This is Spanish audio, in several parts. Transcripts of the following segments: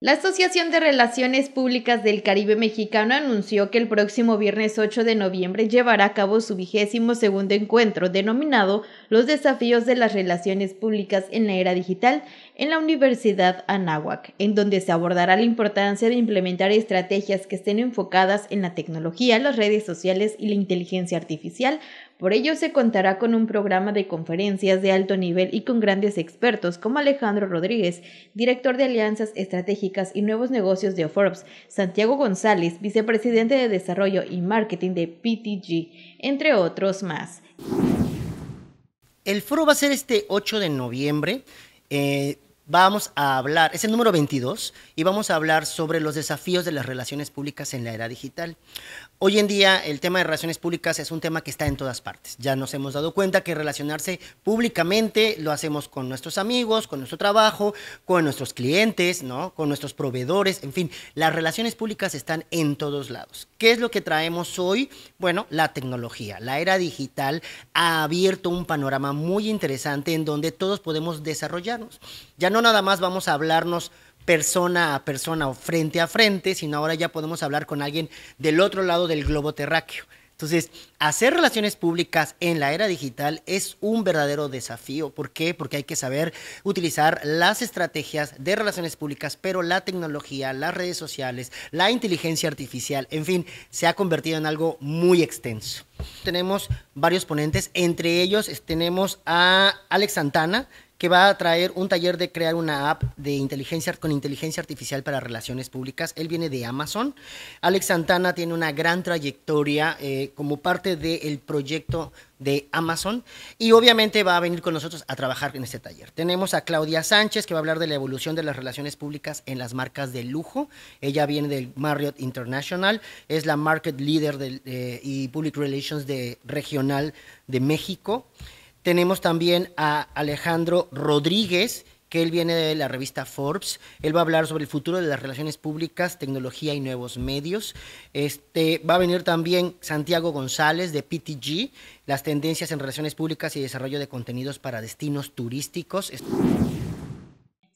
La Asociación de Relaciones Públicas del Caribe Mexicano anunció que el próximo viernes 8 de noviembre llevará a cabo su vigésimo segundo encuentro denominado Los desafíos de las relaciones públicas en la era digital, en la Universidad Anáhuac, en donde se abordará la importancia de implementar estrategias que estén enfocadas en la tecnología, las redes sociales y la inteligencia artificial. Por ello se contará con un programa de conferencias de alto nivel y con grandes expertos como Alejandro Rodríguez, director de Alianzas Estratégicas y Nuevos Negocios de Forbes, Santiago González, vicepresidente de Desarrollo y Marketing de PTG, entre otros más. El foro va a ser este 8 de noviembre えー vamos a hablar, es el número 22, y vamos a hablar sobre los desafíos de las relaciones públicas en la era digital. Hoy en día el tema de relaciones públicas es un tema que está en todas partes. Ya nos hemos dado cuenta que relacionarse públicamente lo hacemos con nuestros amigos, con nuestro trabajo, con nuestros clientes, ¿no? con nuestros proveedores, en fin, las relaciones públicas están en todos lados. ¿Qué es lo que traemos hoy? Bueno, la tecnología. La era digital ha abierto un panorama muy interesante en donde todos podemos desarrollarnos. Ya no nada más vamos a hablarnos persona a persona o frente a frente, sino ahora ya podemos hablar con alguien del otro lado del globo terráqueo. Entonces, hacer relaciones públicas en la era digital es un verdadero desafío. ¿Por qué? Porque hay que saber utilizar las estrategias de relaciones públicas, pero la tecnología, las redes sociales, la inteligencia artificial, en fin, se ha convertido en algo muy extenso. Tenemos varios ponentes, entre ellos eh, tenemos a Alex Santana, que va a traer un taller de crear una app de inteligencia con inteligencia artificial para relaciones públicas. Él viene de Amazon. Alex Santana tiene una gran trayectoria eh, como parte del proyecto de Amazon y obviamente va a venir con nosotros a trabajar en este taller. Tenemos a Claudia Sánchez que va a hablar de la evolución de las relaciones públicas en las marcas de lujo. Ella viene del Marriott International, es la market leader de eh, y public relations de regional de México. Tenemos también a Alejandro Rodríguez, que él viene de la revista Forbes. Él va a hablar sobre el futuro de las relaciones públicas, tecnología y nuevos medios. Este, va a venir también Santiago González de PTG, las tendencias en relaciones públicas y desarrollo de contenidos para destinos turísticos.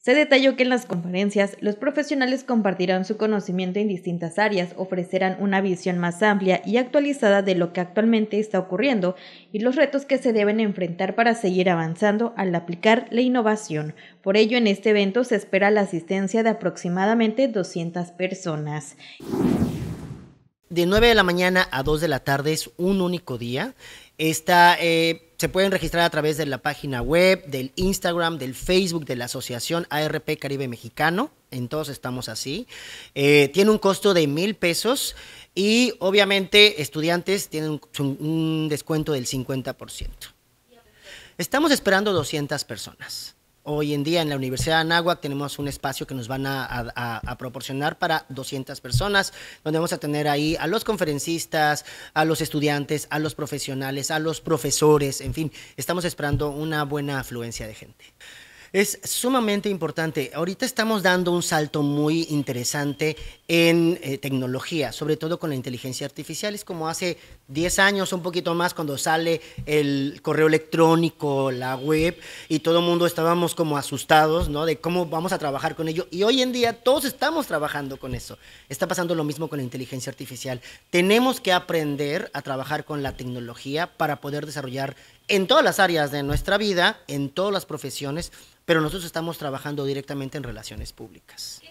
Se detalló que en las conferencias los profesionales compartirán su conocimiento en distintas áreas, ofrecerán una visión más amplia y actualizada de lo que actualmente está ocurriendo y los retos que se deben enfrentar para seguir avanzando al aplicar la innovación. Por ello, en este evento se espera la asistencia de aproximadamente 200 personas. De 9 de la mañana a 2 de la tarde es un único día. Está eh, se pueden registrar a través de la página web, del Instagram, del Facebook de la Asociación ARP Caribe Mexicano. En todos estamos así. Eh, tiene un costo de mil pesos y obviamente estudiantes tienen un, un descuento del 50%. Estamos esperando 200 personas. Hoy en día en la Universidad de Anáhuac tenemos un espacio que nos van a, proporcionar para 200 personas, donde vamos a tener ahí a los conferencistas, a los estudiantes, a los profesionales, a los profesores, en fin, estamos esperando una buena afluencia de gente. Es sumamente importante. Ahorita estamos dando un salto muy interesante en eh, tecnología, sobre todo con la inteligencia artificial. Es como hace 10 años, un poquito más, cuando sale el correo electrónico, la web, y todo el mundo estábamos como asustados, ¿no? De cómo vamos a trabajar con ello. Y hoy en día todos estamos trabajando con eso. Está pasando lo mismo con la inteligencia artificial. Tenemos que aprender a trabajar con la tecnología para poder desarrollar en todas las áreas de nuestra vida, en todas las profesiones, pero nosotros estamos trabajando directamente en relaciones públicas.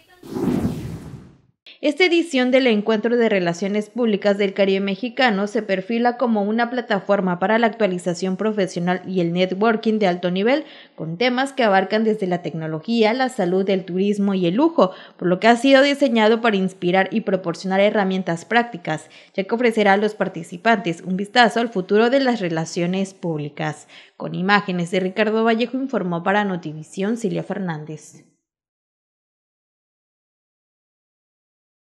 Esta edición del Encuentro de Relaciones Públicas del Caribe Mexicano se perfila como una plataforma para la actualización profesional y el networking de alto nivel, con temas que abarcan desde la tecnología, la salud, el turismo y el lujo, por lo que ha sido diseñado para inspirar y proporcionar herramientas prácticas, ya que ofrecerá a los participantes un vistazo al futuro de las relaciones públicas. Con imágenes de Ricardo Vallejo informó para Notivisión Silvia Fernández.